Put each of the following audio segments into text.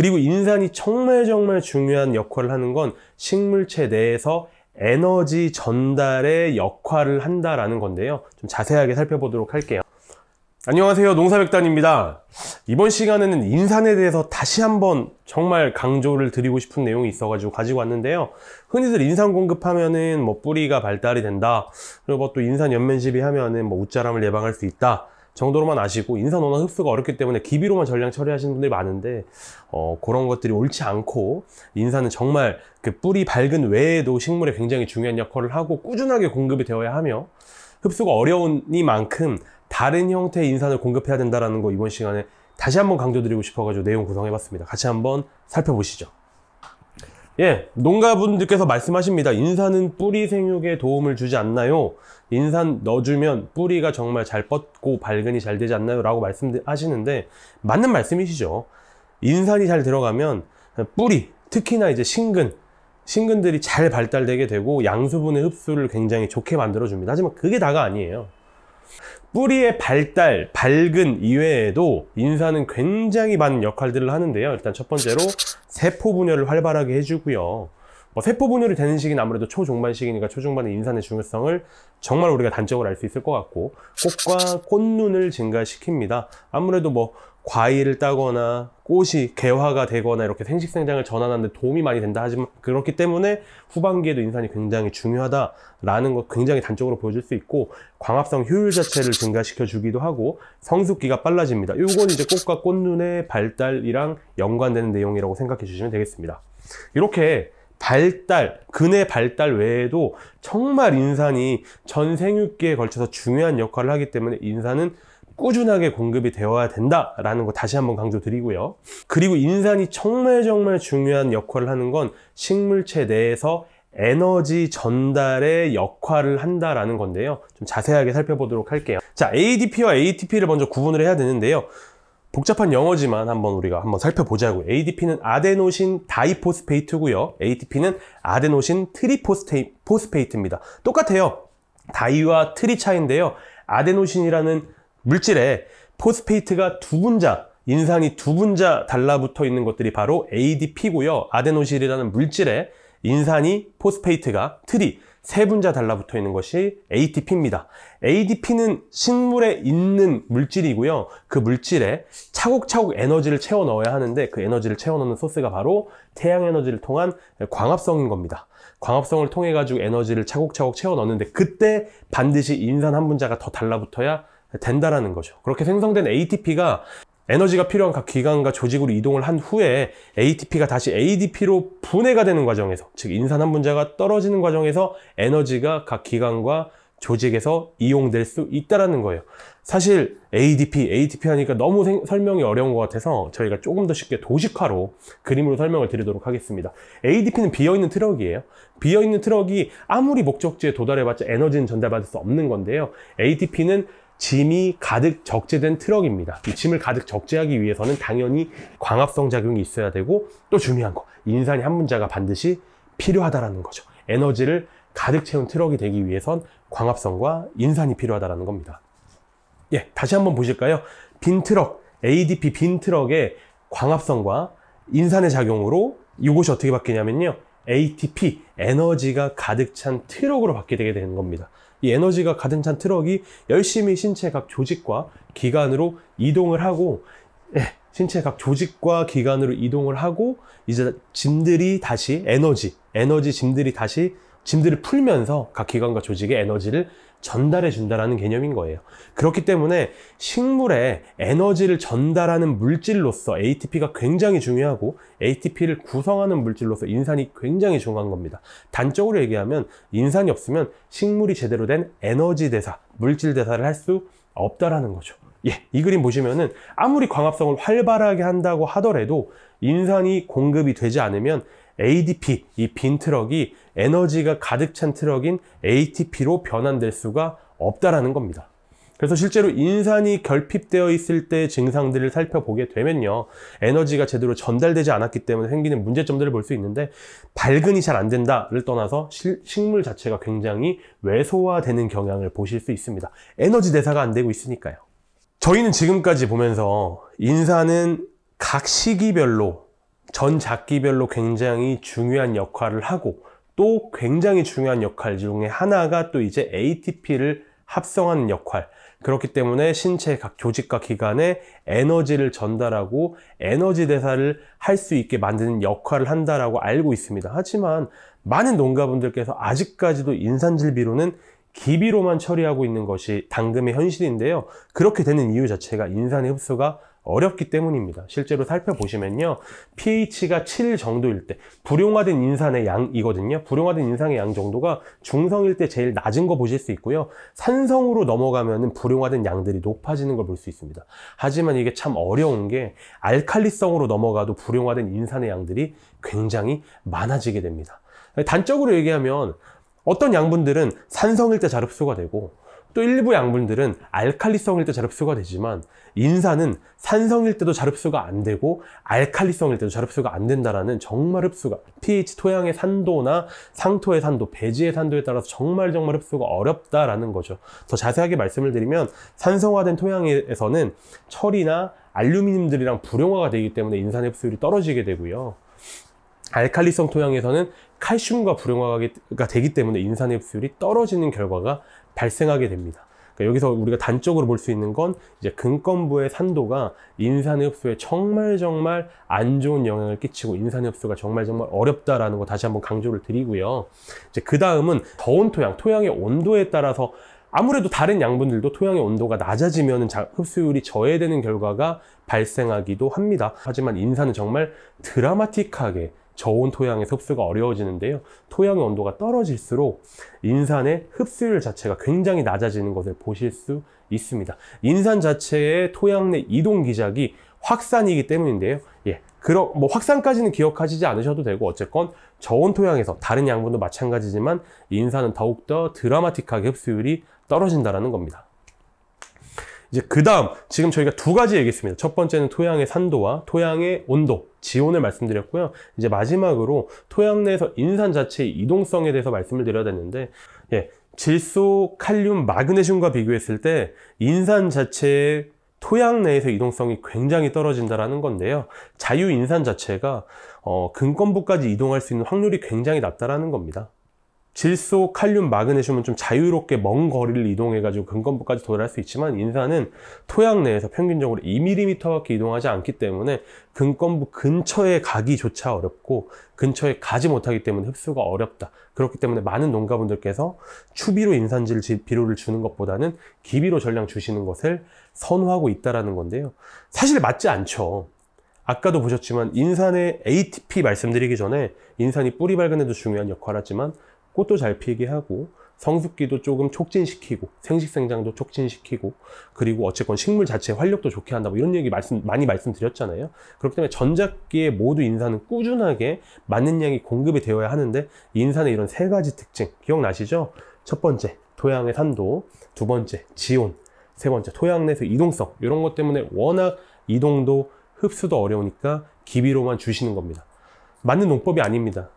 그리고 인산이 정말 정말 중요한 역할을 하는 건 식물체 내에서 에너지 전달의 역할을 한다라는 건데요. 좀 자세하게 살펴보도록 할게요. 안녕하세요. 농사백단입니다. 이번 시간에는 인산에 대해서 다시 한번 정말 강조를 드리고 싶은 내용이 있어가지고 가지고 왔는데요. 흔히들 인산 공급하면은 뭐 뿌리가 발달이 된다. 그리고 뭐 또 인산 연면시비 하면은 뭐 웃자람을 예방할 수 있다. 정도로만 아시고 인산온화 흡수가 어렵기 때문에 기비로만 전량 처리하시는 분들이 많은데 어, 그런 것들이 옳지 않고 인산은 정말 그 뿌리 밝은 외에도 식물에 굉장히 중요한 역할을 하고 꾸준하게 공급이 되어야 하며 흡수가 어려우니만큼 다른 형태의 인산을 공급해야 된다는 거 이번 시간에 다시 한번 강조드리고 싶어가지고 내용 구성해봤습니다. 같이 한번 살펴보시죠. 예, 농가분들께서 말씀하십니다. 인산은 뿌리 생육에 도움을 주지 않나요? 인산 넣어주면 뿌리가 정말 잘 뻗고 발근이 잘 되지 않나요? 라고 말씀하시는데 맞는 말씀이시죠. 인산이 잘 들어가면 뿌리, 특히나 이제 신근, 신근들이 잘 발달되게 되고 양수분의 흡수를 굉장히 좋게 만들어줍니다. 하지만 그게 다가 아니에요. 뿌리의 발달, 밝은 이외에도 인사는 굉장히 많은 역할들을 하는데요. 일단 첫 번째로 세포 분열을 활발하게 해주고요. 뭐 세포 분열이 되는 시기는 아무래도 초중반 시기니까 초중반에 인산의 중요성을 정말 우리가 단적으로 알 수 있을 것 같고 꽃과 꽃눈을 증가시킵니다. 아무래도 뭐 과일을 따거나 꽃이 개화가 되거나 이렇게 생식생장을 전환하는 데 도움이 많이 된다 하지만 그렇기 때문에 후반기에도 인산이 굉장히 중요하다라는 것 굉장히 단적으로 보여줄 수 있고 광합성 효율 자체를 증가시켜 주기도 하고 성숙기가 빨라집니다 이건 이제 꽃과 꽃눈의 발달이랑 연관되는 내용이라고 생각해 주시면 되겠습니다 이렇게 발달, 근의 발달 외에도 정말 인산이 전 생육기에 걸쳐서 중요한 역할을 하기 때문에 인산은 꾸준하게 공급이 되어야 된다라는 거 다시 한번 강조드리고요. 그리고 인산이 정말 정말 중요한 역할을 하는 건 식물체 내에서 에너지 전달의 역할을 한다라는 건데요. 좀 자세하게 살펴보도록 할게요. 자, ADP와 ATP를 먼저 구분을 해야 되는데요. 복잡한 영어지만 한번 우리가 한번 살펴보자고. ADP는 아데노신 다이포스페이트고요. ATP는 아데노신 트리포스페이트입니다. 똑같아요. 다이와 트리 차인데요. 아데노신이라는 물질에 포스페이트가 두 분자, 인산이두 분자 달라붙어 있는 것들이 바로 ADP고요. 아데노실이라는 물질에 인산이 포스페이트가 틀이 세 분자 달라붙어 있는 것이 ATP입니다. ADP는 식물에 있는 물질이고요. 그 물질에 차곡차곡 에너지를 채워 넣어야 하는데 그 에너지를 채워 넣는 소스가 바로 태양 에너지를 통한 광합성인 겁니다. 광합성을 통해 가지고 에너지를 차곡차곡 채워 넣는데 그때 반드시 인산 한 분자가 더 달라붙어야 된다라는 거죠. 그렇게 생성된 ATP가 에너지가 필요한 각 기관과 조직으로 이동을 한 후에 ATP가 다시 ADP로 분해가 되는 과정에서 즉 인산 환 분자가 떨어지는 과정에서 에너지가 각 기관과 조직에서 이용될 수 있다라는 거예요. 사실 ADP, ATP 하니까 너무 생, 설명이 어려운 것 같아서 저희가 조금 더 쉽게 도식화로 그림으로 설명을 드리도록 하겠습니다. ADP는 비어있는 트럭이에요. 비어있는 트럭이 아무리 목적지에 도달해봤자 에너지는 전달받을 수 없는 건데요. ATP는 짐이 가득 적재된 트럭입니다. 이 짐을 가득 적재하기 위해서는 당연히 광합성 작용이 있어야 되고 또 중요한 거 인산이 한문자가 반드시 필요하다라는 거죠. 에너지를 가득 채운 트럭이 되기 위해선 광합성과 인산이 필요하다라는 겁니다. 예, 다시 한번 보실까요? 빈 트럭, ADP 빈 트럭의 광합성과 인산의 작용으로 이것이 어떻게 바뀌냐면요. ATP, 에너지가 가득 찬 트럭으로 바뀌게 되는 겁니다. 이 에너지가 가득 찬 트럭이 열심히 신체 각 조직과 기관으로 이동을 하고 예, 신체 각 조직과 기관으로 이동을 하고 이제 짐들이 다시 에너지, 에너지 짐들이 다시 짐들을 풀면서 각 기관과 조직의 에너지를 전달해 준다라는 개념인 거예요. 그렇기 때문에 식물에 에너지를 전달하는 물질로서 ATP가 굉장히 중요하고 ATP를 구성하는 물질로서 인산이 굉장히 중요한 겁니다. 단적으로 얘기하면 인산이 없으면 식물이 제대로 된 에너지 대사, 물질 대사를 할 수 없다라는 거죠. 예, 이 그림 보시면은 아무리 광합성을 활발하게 한다고 하더라도 인산이 공급이 되지 않으면 ADP, 이 빈 트럭이 에너지가 가득 찬 트럭인 ATP로 변환될 수가 없다라는 겁니다. 그래서 실제로 인산이 결핍되어 있을 때 증상들을 살펴보게 되면요. 에너지가 제대로 전달되지 않았기 때문에 생기는 문제점들을 볼 수 있는데 발근이 잘 안 된다를 떠나서 식물 자체가 굉장히 왜소화되는 경향을 보실 수 있습니다. 에너지 대사가 안 되고 있으니까요. 저희는 지금까지 보면서 인산은 각 시기별로 전 작기별로 굉장히 중요한 역할을 하고 또 굉장히 중요한 역할 중에 하나가 또 이제 ATP를 합성하는 역할 그렇기 때문에 신체 각 조직과 기관에 에너지를 전달하고 에너지 대사를 할 수 있게 만드는 역할을 한다라고 알고 있습니다. 하지만 많은 농가분들께서 아직까지도 인산질비로는 기비로만 처리하고 있는 것이 당금의 현실인데요. 그렇게 되는 이유 자체가 인산의 흡수가 어렵기 때문입니다. 실제로 살펴보시면요. pH가 7 정도일 때 불용화된 인산의 양이거든요. 불용화된 인산의 양 정도가 중성일 때 제일 낮은 거 보실 수 있고요. 산성으로 넘어가면 불용화된 양들이 높아지는 걸 볼 수 있습니다. 하지만 이게 참 어려운 게 알칼리성으로 넘어가도 불용화된 인산의 양들이 굉장히 많아지게 됩니다. 단적으로 얘기하면 어떤 양분들은 산성일 때 잘 흡수가 되고 또 일부 양분들은 알칼리성일 때 잘 흡수가 되지만 인산은 산성일 때도 잘 흡수가 안 되고 알칼리성일 때도 잘 흡수가 안 된다라는 정말 흡수가 pH 토양의 산도나 상토의 산도, 배지의 산도에 따라서 정말 정말 흡수가 어렵다라는 거죠. 더 자세하게 말씀을 드리면 산성화된 토양에서는 철이나 알루미늄들이랑 불용화가 되기 때문에 인산 흡수율이 떨어지게 되고요. 알칼리성 토양에서는 칼슘과 불용화가 되기 때문에 인산의 흡수율이 떨어지는 결과가 발생하게 됩니다. 그러니까 여기서 우리가 단적으로 볼 수 있는 건 이제 근건부의 산도가 인산흡수에 정말 정말 안 좋은 영향을 끼치고 인산흡수가 정말 정말 어렵다라는 거 다시 한번 강조를 드리고요. 이제 그 다음은 더운 토양, 토양의 온도에 따라서 아무래도 다른 양분들도 토양의 온도가 낮아지면 흡수율이 저해되는 결과가 발생하기도 합니다. 하지만 인산은 정말 드라마틱하게 저온 토양에서 흡수가 어려워지는데요. 토양의 온도가 떨어질수록 인산의 흡수율 자체가 굉장히 낮아지는 것을 보실 수 있습니다. 인산 자체의 토양 내 이동 기작이 확산이기 때문인데요. 예. 그럼 뭐 확산까지는 기억하시지 않으셔도 되고 어쨌건 저온 토양에서 다른 양분도 마찬가지지만 인산은 더욱더 드라마틱하게 흡수율이 떨어진다라는 겁니다. 이제 그 다음 지금 저희가 두 가지 얘기했습니다. 첫 번째는 토양의 산도와 토양의 온도 지원을 말씀드렸고요. 이제 마지막으로 토양 내에서 인산 자체의 이동성에 대해서 말씀을 드려야 되는데 예, 질소, 칼륨, 마그네슘과 비교했을 때 인산 자체의 토양 내에서 이동성이 굉장히 떨어진다라는 건데요. 자유 인산 자체가 어, 근건부까지 이동할 수 있는 확률이 굉장히 낮다라는 겁니다. 질소, 칼륨, 마그네슘은 좀 자유롭게 먼 거리를 이동해가지고 근건부까지 도달할 수 있지만 인산은 토양 내에서 평균적으로 2mm밖에 이동하지 않기 때문에 근건부 근처에 가기조차 어렵고 근처에 가지 못하기 때문에 흡수가 어렵다. 그렇기 때문에 많은 농가분들께서 추비로 인산질 비료를 주는 것보다는 기비로 전량 주시는 것을 선호하고 있다라는 건데요. 사실 맞지 않죠. 아까도 보셨지만 인산의 ATP 말씀드리기 전에 인산이 뿌리 발근에도 중요한 역할을 하지만 꽃도 잘 피게 하고 성숙기도 조금 촉진시키고 생식생장도 촉진시키고 그리고 어쨌건 식물 자체 활력도 좋게 한다 고 이런 얘기 말씀 많이 말씀드렸잖아요 그렇기 때문에 전작기에 모두 인산은 꾸준하게 맞는 양이 공급이 되어야 하는데 인산의 이런 세 가지 특징 기억나시죠 첫 번째 토양의 산도 두 번째 지온 세 번째 토양 내에서 이동성 이런 것 때문에 워낙 이동도 흡수도 어려우니까 기비로만 주시는 겁니다 맞는 농법이 아닙니다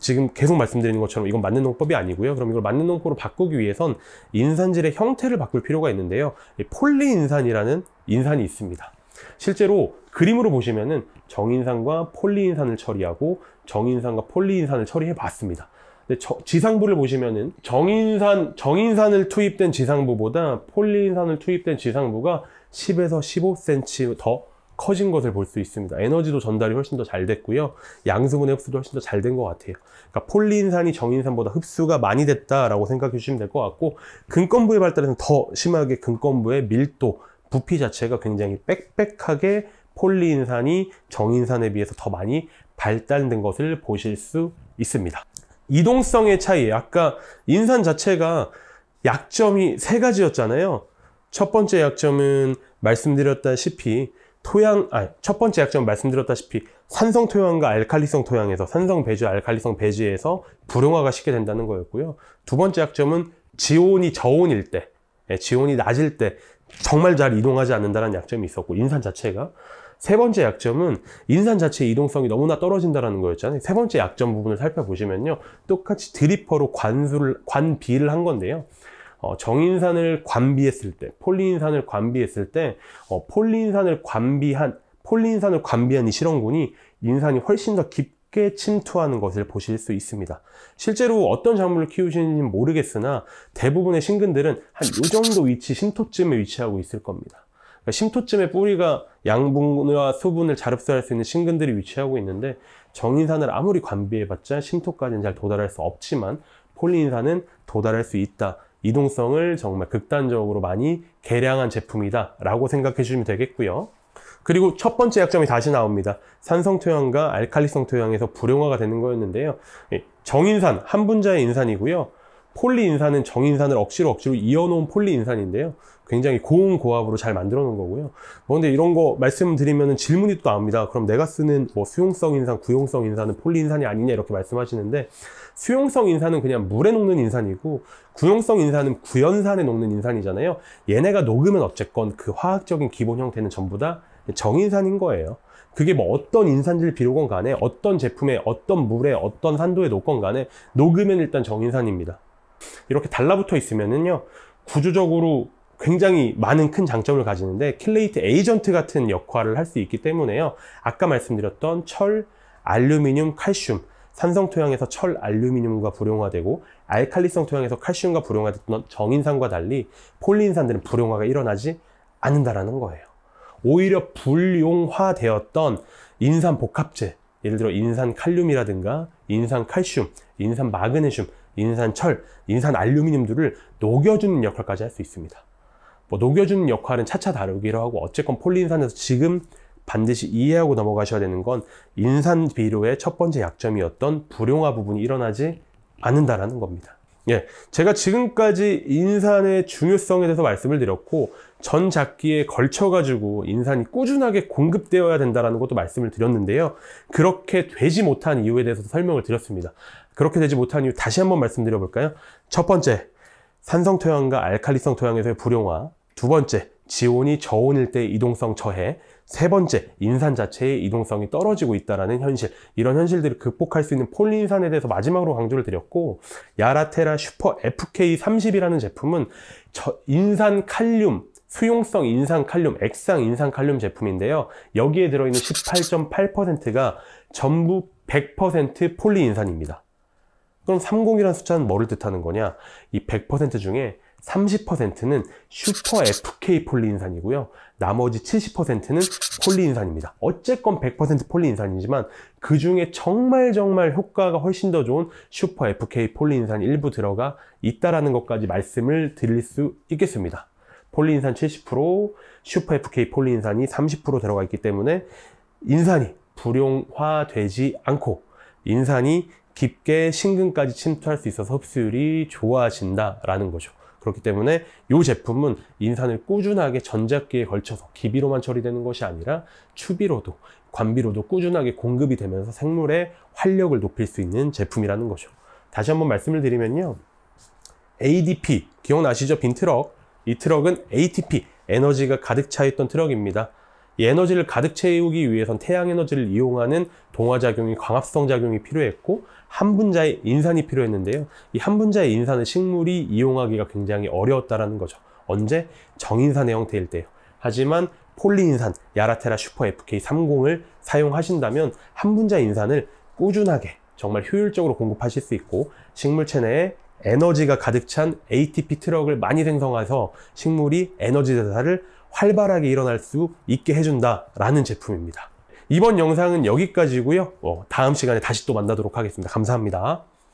지금 계속 말씀드리는 것처럼 이건 맞는 농법이 아니고요. 그럼 이걸 맞는 농법으로 바꾸기 위해선 인산질의 형태를 바꿀 필요가 있는데요. 폴리인산이라는 인산이 있습니다. 실제로 그림으로 보시면은 정인산과 폴리인산을 처리하고 정인산과 폴리인산을 처리해 봤습니다. 근데 저, 지상부를 보시면은 정인산 정인산을 투입된 지상부보다 폴리인산을 투입된 지상부가 10에서 15cm 더 커진 것을 볼 수 있습니다. 에너지도 전달이 훨씬 더 잘 됐고요. 양수분의 흡수도 훨씬 더 잘 된 것 같아요. 그러니까 폴리인산이 정인산보다 흡수가 많이 됐다라고 생각해 주시면 될 것 같고 근건부의 발달에서는 더 심하게 근건부의 밀도, 부피 자체가 굉장히 빽빽하게 폴리인산이 정인산에 비해서 더 많이 발달된 것을 보실 수 있습니다. 이동성의 차이, 아까 인산 자체가 약점이 세 가지였잖아요. 첫 번째 약점은 말씀드렸다시피 토양, 아니, 첫 번째 약점 말씀드렸다시피 산성 토양과 알칼리성 토양에서 산성 배지, 알칼리성 배지에서 불용화가 쉽게 된다는 거였고요. 두 번째 약점은 지온이 저온일 때, 예, 지온이 낮을 때 정말 잘 이동하지 않는다는 약점이 있었고 인산 자체가 세 번째 약점은 인산 자체의 이동성이 너무나 떨어진다는 거였잖아요. 세 번째 약점 부분을 살펴보시면요. 똑같이 드리퍼로 관수를, 관비를 한 건데요. 어, 정인산을 관비했을 때, 폴린산을 관비했을 때, 어, 폴린산을 관비한, 폴린산을 관비한 이 실험군이 인산이 훨씬 더 깊게 침투하는 것을 보실 수 있습니다. 실제로 어떤 작물을 키우시는지 모르겠으나 대부분의 신근들은 한 이 정도 위치, 심토쯤에 위치하고 있을 겁니다. 심토쯤에 그러니까 뿌리가 양분과 수분을 잘 흡수할 수 있는 신근들이 위치하고 있는데 정인산을 아무리 관비해봤자 심토까지는 잘 도달할 수 없지만 폴린산은 도달할 수 있다. 이동성을 정말 극단적으로 많이 개량한 제품이다 라고 생각해 주시면 되겠고요 그리고 첫 번째 약점이 다시 나옵니다 산성 토양과 알칼리성 토양에서 불용화가 되는 거였는데요 정인산, 한 분자의 인산이고요 폴리인산은 정인산을 억지로 억지로 이어놓은 폴리인산인데요. 굉장히 고음 고압으로 잘 만들어 놓은 거고요. 그런데 뭐 이런 거 말씀드리면 질문이 또 나옵니다. 그럼 내가 쓰는 뭐 수용성 인산, 구용성 인산은 폴리인산이 아니냐 이렇게 말씀하시는데 수용성 인산은 그냥 물에 녹는 인산이고 구용성 인산은 구연산에 녹는 인산이잖아요. 얘네가 녹으면 어쨌건 그 화학적인 기본 형태는 전부 다 정인산인 거예요. 그게 뭐 어떤 인산질 비료건 간에 어떤 제품에 어떤 물에 어떤 산도에 녹건 간에 녹으면 일단 정인산입니다. 이렇게 달라붙어 있으면은요 구조적으로 굉장히 많은 큰 장점을 가지는데 킬레이트 에이전트 같은 역할을 할 수 있기 때문에요 아까 말씀드렸던 철, 알루미늄, 칼슘 산성 토양에서 철 알루미늄과 불용화되고 알칼리성 토양에서 칼슘과 불용화됐던 정인산과 달리 폴리인산들은 불용화가 일어나지 않는다라는 거예요 오히려 불용화되었던 인산 복합체 예를 들어 인산 칼륨이라든가 인산 칼슘, 인산 마그네슘 인산철, 인산알루미늄들을 녹여주는 역할까지 할 수 있습니다. 뭐 녹여주는 역할은 차차 다루기로 하고 어쨌건 폴리인산에서 지금 반드시 이해하고 넘어가셔야 되는 건 인산 비료의 첫 번째 약점이었던 불용화 부분이 일어나지 않는다라는 겁니다. 예, 제가 지금까지 인산의 중요성에 대해서 말씀을 드렸고 전 작기에 걸쳐 가지고 인산이 꾸준하게 공급되어야 된다라는 것도 말씀을 드렸는데요. 그렇게 되지 못한 이유에 대해서도 설명을 드렸습니다. 그렇게 되지 못한 이유 다시 한번 말씀드려 볼까요? 첫 번째, 산성 토양과 알칼리성 토양에서의 불용화. 두 번째, 지온이 저온일 때 이동성 저해. 세 번째, 인산 자체의 이동성이 떨어지고 있다는 현실. 이런 현실들을 극복할 수 있는 폴리인산에 대해서 마지막으로 강조를 드렸고, 야라테라 슈퍼 FK30이라는 제품은 저 인산 칼륨, 수용성 인산 칼륨, 액상 인산 칼륨 제품인데요. 여기에 들어있는 18.8%가 전부 100% 폴리인산입니다. 그럼 30이라는 숫자는 뭐를 뜻하는 거냐? 이 100% 중에 30%는 슈퍼 FK 폴리인산이고요. 나머지 70%는 폴리인산입니다. 어쨌건 100% 폴리인산이지만 그 중에 정말 정말 효과가 훨씬 더 좋은 슈퍼 FK 폴리인산 일부 들어가 있다라는 것까지 말씀을 드릴 수 있겠습니다. 폴리인산 70%, 슈퍼 FK 폴리인산이 30% 들어가 있기 때문에 인산이 불용화되지 않고 인산이 깊게 심근까지 침투할 수 있어서 흡수율이 좋아진다라는 거죠. 그렇기 때문에 이 제품은 인산을 꾸준하게 전작기에 걸쳐서 기비로만 처리되는 것이 아니라 추비로도 관비로도 꾸준하게 공급이 되면서 생물의 활력을 높일 수 있는 제품이라는 거죠. 다시 한번 말씀을 드리면요. ADP 기억나시죠? 빈 트럭 이 트럭은 ATP 에너지가 가득 차 있던 트럭입니다. 이 에너지를 가득 채우기 위해선 태양 에너지를 이용하는 동화작용이 광합성 작용이 필요했고 한 분자의 인산이 필요했는데요. 이 한 분자의 인산을 식물이 이용하기가 굉장히 어려웠다라는 거죠. 언제? 정인산의 형태일 때요. 하지만 폴리인산, 야라테라 슈퍼 FK30을 사용하신다면 한 분자 인산을 꾸준하게 정말 효율적으로 공급하실 수 있고 식물체 내에 에너지가 가득 찬 ATP 트럭을 많이 생성해서 식물이 에너지 대사를 활발하게 일어날 수 있게 해준다라는 제품입니다. 이번 영상은 여기까지고요. 어, 다음 시간에 다시 또 만나도록 하겠습니다. 감사합니다.